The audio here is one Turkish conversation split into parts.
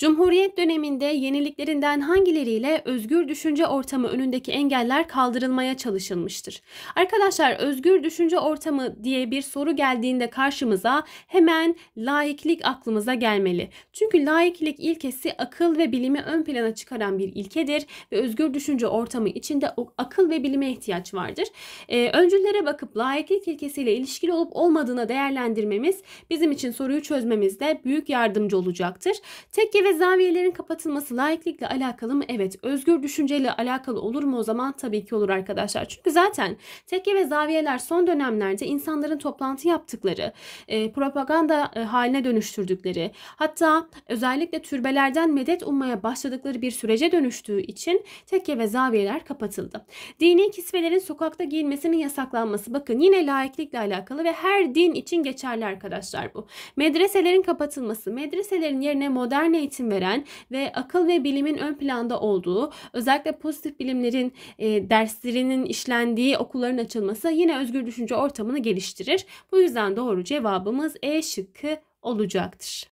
Cumhuriyet döneminde yeniliklerinden hangileriyle özgür düşünce ortamı önündeki engeller kaldırılmaya çalışılmıştır? Arkadaşlar özgür düşünce ortamı diye bir soru geldiğinde karşımıza hemen laiklik aklımıza gelmeli. Çünkü laiklik ilkesi akıl ve bilimi ön plana çıkaran bir ilkedir ve özgür düşünce ortamı içinde akıl ve bilime ihtiyaç vardır. Ee, öncülere bakıp laiklik ilkesiyle ilişkili olup olmadığına değerlendirmemiz bizim için soruyu çözmemizde büyük yardımcı olacaktır. Tek ve Yine zaviyelerin kapatılması laiklikle alakalı mı? Evet. Özgür düşünceyle alakalı olur mu o zaman? Tabii ki olur arkadaşlar. Çünkü zaten tekke ve zaviyeler son dönemlerde insanların toplantı yaptıkları, e, propaganda e, haline dönüştürdükleri, hatta özellikle türbelerden medet ummaya başladıkları bir sürece dönüştüğü için tekke ve zaviyeler kapatıldı. Dini kisvelerin sokakta giyilmesinin yasaklanması bakın yine laiklikle alakalı ve her din için geçerli arkadaşlar bu. Medreselerin kapatılması, medreselerin yerine modern eğitim eğitim veren ve akıl ve bilimin ön planda olduğu, özellikle pozitif bilimlerin e, derslerinin işlendiği okulların açılması yine özgür düşünce ortamını geliştirir. Bu yüzden doğru cevabımız E şıkkı olacaktır.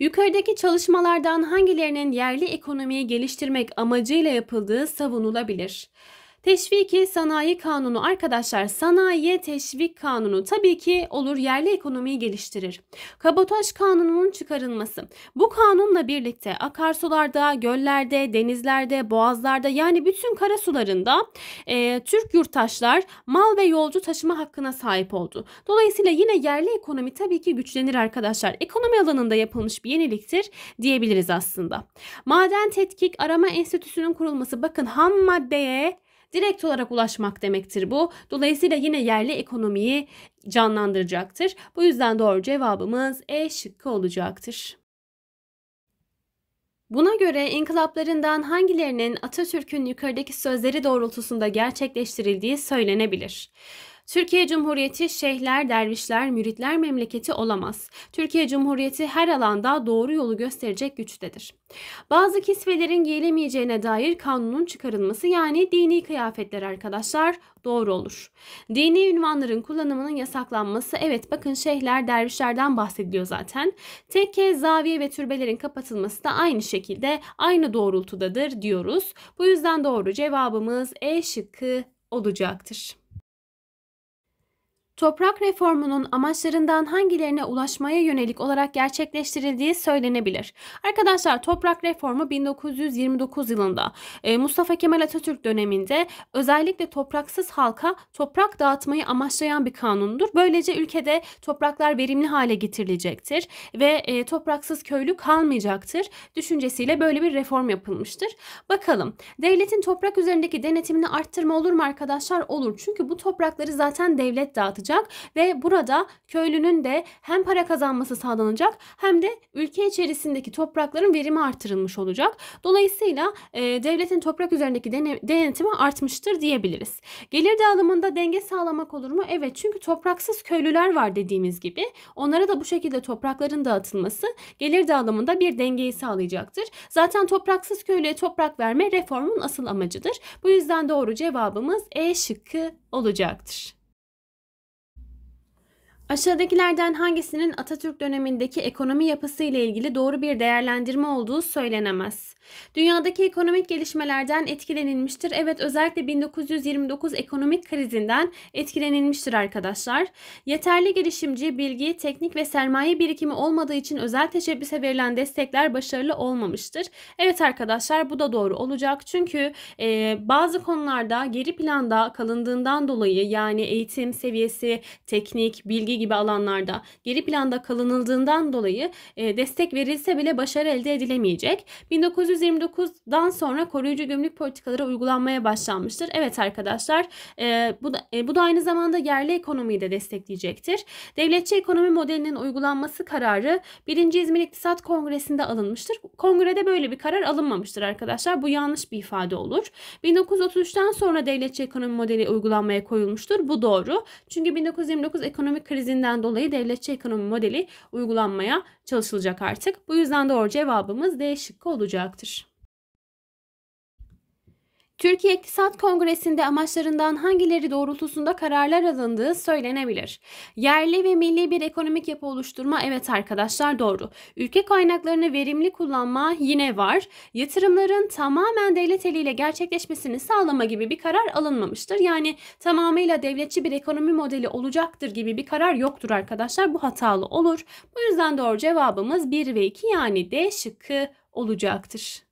Yukarıdaki çalışmalardan hangilerinin yerli ekonomiyi geliştirmek amacıyla yapıldığı savunulabilir? Teşviki sanayi kanunu arkadaşlar sanayiye teşvik kanunu tabii ki olur yerli ekonomiyi geliştirir. Kabotaj kanununun çıkarılması. Bu kanunla birlikte akarsularda, göllerde, denizlerde, boğazlarda yani bütün karasularında e, Türk yurttaşlar mal ve yolcu taşıma hakkına sahip oldu. Dolayısıyla yine yerli ekonomi tabii ki güçlenir arkadaşlar. Ekonomi alanında yapılmış bir yeniliktir diyebiliriz aslında. Maden Tetkik Arama Enstitüsü'nün kurulması bakın ham maddeye direkt olarak ulaşmak demektir bu. Dolayısıyla yine yerli ekonomiyi canlandıracaktır. Bu yüzden doğru cevabımız E şıkkı olacaktır. Buna göre inkılaplarından hangilerinin Atatürk'ün yukarıdaki sözleri doğrultusunda gerçekleştirildiği söylenebilir. Türkiye Cumhuriyeti şeyhler, dervişler, müritler memleketi olamaz. Türkiye Cumhuriyeti her alanda doğru yolu gösterecek güçtedir. Bazı kisvelerin giyilemeyeceğine dair kanunun çıkarılması yani dini kıyafetler arkadaşlar doğru olur. Dini ünvanların kullanımının yasaklanması evet bakın şeyhler dervişlerden bahsediliyor zaten. Tekke, zaviye ve türbelerin kapatılması da aynı şekilde aynı doğrultudadır diyoruz. Bu yüzden doğru cevabımız E şıkkı olacaktır toprak reformunun amaçlarından hangilerine ulaşmaya yönelik olarak gerçekleştirildiği söylenebilir. Arkadaşlar toprak reformu 1929 yılında e, Mustafa Kemal Atatürk döneminde özellikle topraksız halka toprak dağıtmayı amaçlayan bir kanundur. Böylece ülkede topraklar verimli hale getirilecektir ve e, topraksız köylü kalmayacaktır düşüncesiyle böyle bir reform yapılmıştır. Bakalım devletin toprak üzerindeki denetimini arttırma olur mu arkadaşlar? Olur. Çünkü bu toprakları zaten devlet dağıtacak artacak ve burada köylünün de hem para kazanması sağlanacak hem de ülke içerisindeki toprakların verimi artırılmış olacak. Dolayısıyla e, devletin toprak üzerindeki denetimi artmıştır diyebiliriz. Gelir dağılımında denge sağlamak olur mu? Evet çünkü topraksız köylüler var dediğimiz gibi. Onlara da bu şekilde toprakların dağıtılması gelir dağılımında bir dengeyi sağlayacaktır. Zaten topraksız köylüye toprak verme reformun asıl amacıdır. Bu yüzden doğru cevabımız E şıkkı olacaktır. Aşağıdakilerden hangisinin Atatürk dönemindeki ekonomi yapısı ile ilgili doğru bir değerlendirme olduğu söylenemez. Dünyadaki ekonomik gelişmelerden etkilenilmiştir. Evet özellikle 1929 ekonomik krizinden etkilenilmiştir arkadaşlar. Yeterli girişimci, bilgi, teknik ve sermaye birikimi olmadığı için özel teşebbüse verilen destekler başarılı olmamıştır. Evet arkadaşlar bu da doğru olacak. Çünkü e, bazı konularda geri planda kalındığından dolayı yani eğitim seviyesi, teknik, bilgi gibi alanlarda geri planda kalınıldığından dolayı e, destek verilse bile başarı elde edilemeyecek. 1929'dan sonra koruyucu gümrük politikaları uygulanmaya başlanmıştır. Evet arkadaşlar e, bu, da, e, bu da aynı zamanda yerli ekonomiyi de destekleyecektir. Devletçi ekonomi modelinin uygulanması kararı 1. İzmir İktisat Kongresi'nde alınmıştır. Kongrede böyle bir karar alınmamıştır arkadaşlar. Bu yanlış bir ifade olur. 1933'ten sonra devletçi ekonomi modeli uygulanmaya koyulmuştur. Bu doğru. Çünkü 1929 ekonomik krizi izinden dolayı devletçi ekonomi modeli uygulanmaya çalışılacak artık. Bu yüzden doğru cevabımız D şıkkı olacaktır. Türkiye İktisat Kongresi'nde amaçlarından hangileri doğrultusunda kararlar alındığı söylenebilir. Yerli ve milli bir ekonomik yapı oluşturma evet arkadaşlar doğru. Ülke kaynaklarını verimli kullanma yine var. Yatırımların tamamen devlet eliyle gerçekleşmesini sağlama gibi bir karar alınmamıştır. Yani tamamıyla devletçi bir ekonomi modeli olacaktır gibi bir karar yoktur arkadaşlar. Bu hatalı olur. Bu yüzden doğru cevabımız 1 ve 2 yani D şıkkı olacaktır.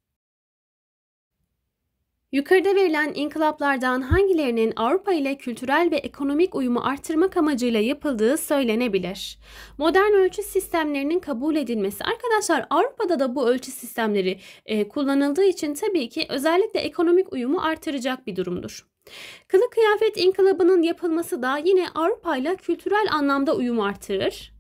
Yukarıda verilen inkılaplardan hangilerinin Avrupa ile kültürel ve ekonomik uyumu artırmak amacıyla yapıldığı söylenebilir. Modern ölçü sistemlerinin kabul edilmesi. Arkadaşlar Avrupa'da da bu ölçü sistemleri e, kullanıldığı için tabii ki özellikle ekonomik uyumu artıracak bir durumdur. Kılık kıyafet inkılabının yapılması da yine Avrupa ile kültürel anlamda uyum artırır.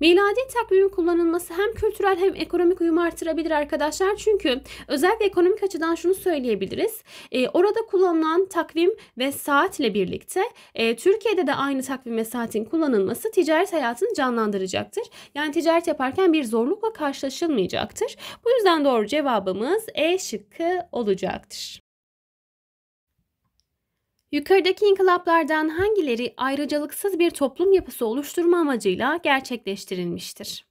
Miladi takvimin kullanılması hem kültürel hem ekonomik uyum artırabilir arkadaşlar. Çünkü özellikle ekonomik açıdan şunu söyleyebiliriz. E, orada kullanılan takvim ve saatle birlikte e, Türkiye'de de aynı takvim ve saatin kullanılması ticaret hayatını canlandıracaktır. Yani ticaret yaparken bir zorlukla karşılaşılmayacaktır. Bu yüzden doğru cevabımız E şıkkı olacaktır. Yukarıdaki inkılaplardan hangileri ayrıcalıksız bir toplum yapısı oluşturma amacıyla gerçekleştirilmiştir?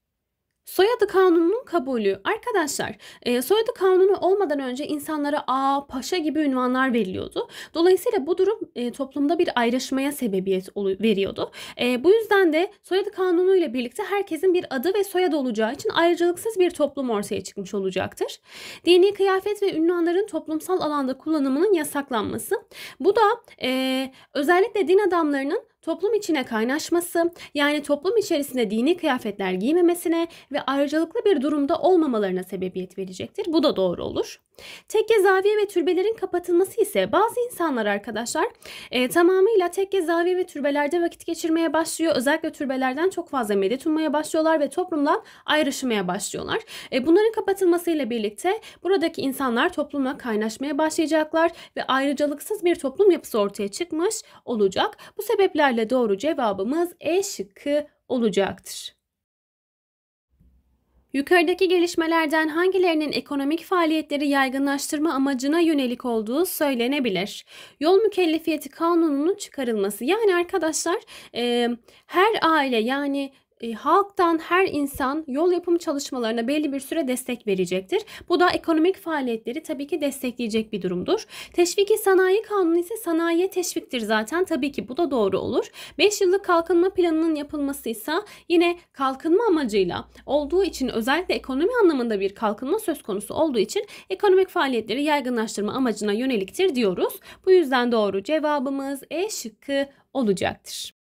Soyadı kanununun kabulü. Arkadaşlar e, soyadı kanunu olmadan önce insanlara a paşa gibi ünvanlar veriliyordu. Dolayısıyla bu durum e, toplumda bir ayrışmaya sebebiyet veriyordu. E, bu yüzden de soyadı kanunu ile birlikte herkesin bir adı ve soyadı olacağı için ayrıcalıksız bir toplum ortaya çıkmış olacaktır. Dini kıyafet ve ünvanların toplumsal alanda kullanımının yasaklanması. Bu da e, özellikle din adamlarının toplum içine kaynaşması yani toplum içerisinde dini kıyafetler giymemesine ve ayrıcalıklı bir durumda olmamalarına sebebiyet verecektir. Bu da doğru olur. Tekke, zaviye ve türbelerin kapatılması ise bazı insanlar arkadaşlar e, tamamıyla tekke, zaviye ve türbelerde vakit geçirmeye başlıyor. Özellikle türbelerden çok fazla medet ummaya başlıyorlar ve toplumdan ayrışmaya başlıyorlar. E, bunların kapatılmasıyla birlikte buradaki insanlar toplumla kaynaşmaya başlayacaklar ve ayrıcalıksız bir toplum yapısı ortaya çıkmış olacak. Bu sebeplerle doğru cevabımız E şıkkı olacaktır. Yukarıdaki gelişmelerden hangilerinin ekonomik faaliyetleri yaygınlaştırma amacına yönelik olduğu söylenebilir. Yol mükellefiyeti kanununun çıkarılması yani arkadaşlar e, her aile yani e, halktan her insan yol yapım çalışmalarına belli bir süre destek verecektir. Bu da ekonomik faaliyetleri tabii ki destekleyecek bir durumdur. Teşviki sanayi kanunu ise sanayiye teşviktir zaten. Tabii ki bu da doğru olur. 5 yıllık kalkınma planının yapılması ise yine kalkınma amacıyla olduğu için özellikle ekonomi anlamında bir kalkınma söz konusu olduğu için ekonomik faaliyetleri yaygınlaştırma amacına yöneliktir diyoruz. Bu yüzden doğru cevabımız E şıkkı olacaktır.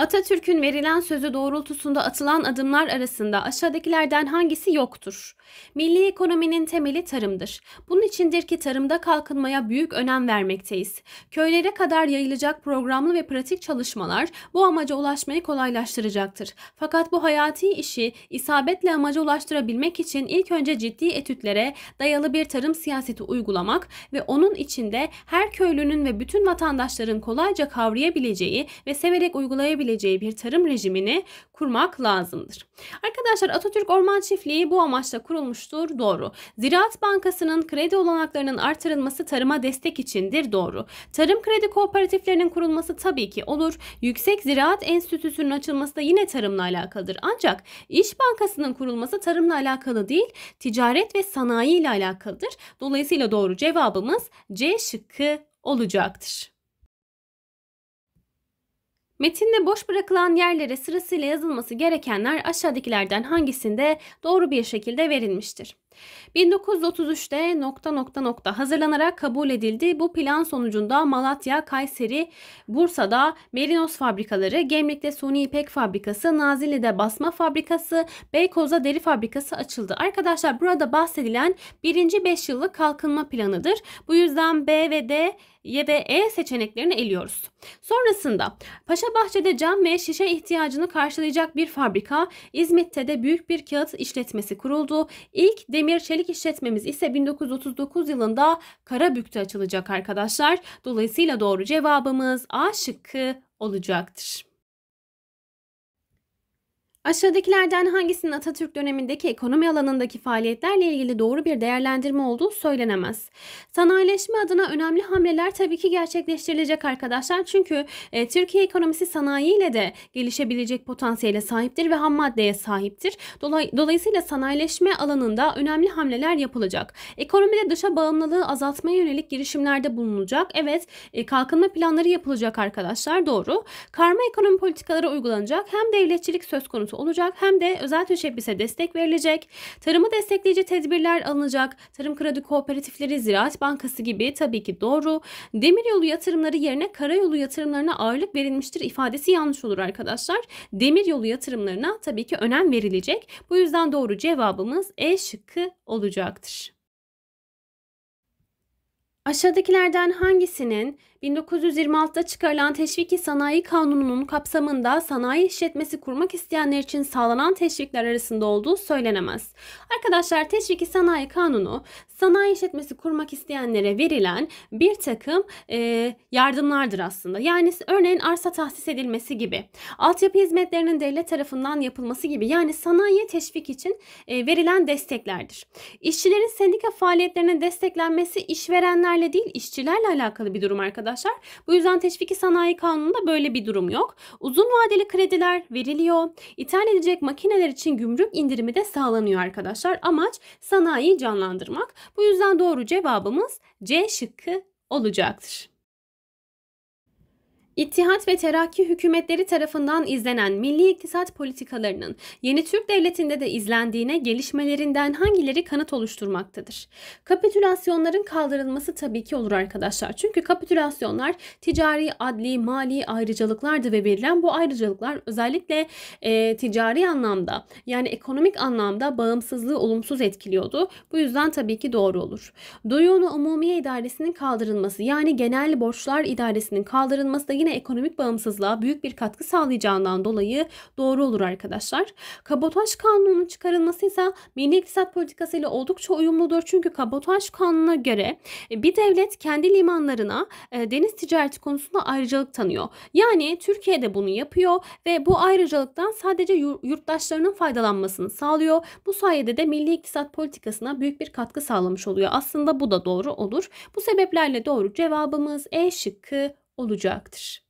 Atatürk'ün verilen sözü doğrultusunda atılan adımlar arasında aşağıdakilerden hangisi yoktur? Milli ekonominin temeli tarımdır. Bunun içindir ki tarımda kalkınmaya büyük önem vermekteyiz. Köylere kadar yayılacak programlı ve pratik çalışmalar bu amaca ulaşmayı kolaylaştıracaktır. Fakat bu hayati işi isabetle amaca ulaştırabilmek için ilk önce ciddi etütlere dayalı bir tarım siyaseti uygulamak ve onun içinde her köylünün ve bütün vatandaşların kolayca kavrayabileceği ve severek uygulayabileceği sürdürülebileceği bir tarım rejimini kurmak lazımdır. Arkadaşlar Atatürk Orman Çiftliği bu amaçla kurulmuştur. Doğru. Ziraat Bankası'nın kredi olanaklarının artırılması tarıma destek içindir. Doğru. Tarım kredi kooperatiflerinin kurulması tabii ki olur. Yüksek Ziraat Enstitüsü'nün açılması da yine tarımla alakalıdır. Ancak İş Bankası'nın kurulması tarımla alakalı değil, ticaret ve sanayi ile alakalıdır. Dolayısıyla doğru cevabımız C şıkkı olacaktır. Metinde boş bırakılan yerlere sırasıyla yazılması gerekenler aşağıdakilerden hangisinde doğru bir şekilde verilmiştir? 1933'te nokta nokta nokta hazırlanarak kabul edildi. Bu plan sonucunda Malatya, Kayseri, Bursa'da Merinos fabrikaları, Gemlik'te Suni İpek fabrikası, Nazilli'de basma fabrikası, Beykoz'da deri fabrikası açıldı. Arkadaşlar burada bahsedilen birinci 5 yıllık kalkınma planıdır. Bu yüzden B ve D Y ve E seçeneklerini eliyoruz. Sonrasında Paşa Bahçe'de cam ve şişe ihtiyacını karşılayacak bir fabrika, İzmit'te de büyük bir kağıt işletmesi kuruldu. İlk Demir çelik işletmemiz ise 1939 yılında Karabük'te açılacak arkadaşlar. Dolayısıyla doğru cevabımız A şıkkı olacaktır. Aşağıdakilerden hangisinin Atatürk dönemindeki ekonomi alanındaki faaliyetlerle ilgili doğru bir değerlendirme olduğu söylenemez. Sanayileşme adına önemli hamleler tabii ki gerçekleştirilecek arkadaşlar. Çünkü e, Türkiye ekonomisi sanayiyle de gelişebilecek potansiyele sahiptir ve ham maddeye sahiptir. Dolay dolayısıyla sanayileşme alanında önemli hamleler yapılacak. Ekonomide dışa bağımlılığı azaltmaya yönelik girişimlerde bulunacak. Evet, e, kalkınma planları yapılacak arkadaşlar. Doğru. Karma ekonomi politikaları uygulanacak. Hem devletçilik söz konusu olacak hem de özel teşebbüse destek verilecek. Tarımı destekleyici tedbirler alınacak. Tarım kredi kooperatifleri Ziraat Bankası gibi tabii ki doğru. Demiryolu yatırımları yerine karayolu yatırımlarına ağırlık verilmiştir ifadesi yanlış olur arkadaşlar. Demiryolu yatırımlarına tabii ki önem verilecek. Bu yüzden doğru cevabımız E şıkkı olacaktır. Aşağıdakilerden hangisinin 1926'da çıkarılan Teşviki Sanayi Kanunu'nun kapsamında sanayi işletmesi kurmak isteyenler için sağlanan teşvikler arasında olduğu söylenemez. Arkadaşlar Teşviki Sanayi Kanunu sanayi işletmesi kurmak isteyenlere verilen bir takım e, yardımlardır aslında. Yani örneğin arsa tahsis edilmesi gibi, altyapı hizmetlerinin devlet tarafından yapılması gibi yani sanayiye teşvik için e, verilen desteklerdir. İşçilerin sendika faaliyetlerine desteklenmesi işverenlerle değil işçilerle alakalı bir durum arkadaşlar arkadaşlar. Bu yüzden teşviki sanayi kanununda böyle bir durum yok. Uzun vadeli krediler veriliyor. İthal edilecek makineler için gümrük indirimi de sağlanıyor arkadaşlar. Amaç sanayiyi canlandırmak. Bu yüzden doğru cevabımız C şıkkı olacaktır. İttihat ve Terakki hükümetleri tarafından izlenen milli iktisat politikalarının yeni Türk devletinde de izlendiğine gelişmelerinden hangileri kanıt oluşturmaktadır? Kapitülasyonların kaldırılması tabii ki olur arkadaşlar. Çünkü kapitülasyonlar ticari, adli, mali ayrıcalıklardı ve verilen bu ayrıcalıklar özellikle e, ticari anlamda yani ekonomik anlamda bağımsızlığı olumsuz etkiliyordu. Bu yüzden tabii ki doğru olur. Duyunu Umumiye İdaresi'nin kaldırılması yani Genel Borçlar idaresinin kaldırılması da yine yine ekonomik bağımsızlığa büyük bir katkı sağlayacağından dolayı doğru olur arkadaşlar. Kabotaj kanununun çıkarılması ise milli iktisat politikası ile oldukça uyumludur. Çünkü kabotaj kanununa göre e, bir devlet kendi limanlarına e, deniz ticareti konusunda ayrıcalık tanıyor. Yani Türkiye'de bunu yapıyor ve bu ayrıcalıktan sadece yurttaşlarının faydalanmasını sağlıyor. Bu sayede de milli iktisat politikasına büyük bir katkı sağlamış oluyor. Aslında bu da doğru olur. Bu sebeplerle doğru cevabımız E şıkkı olacaktır.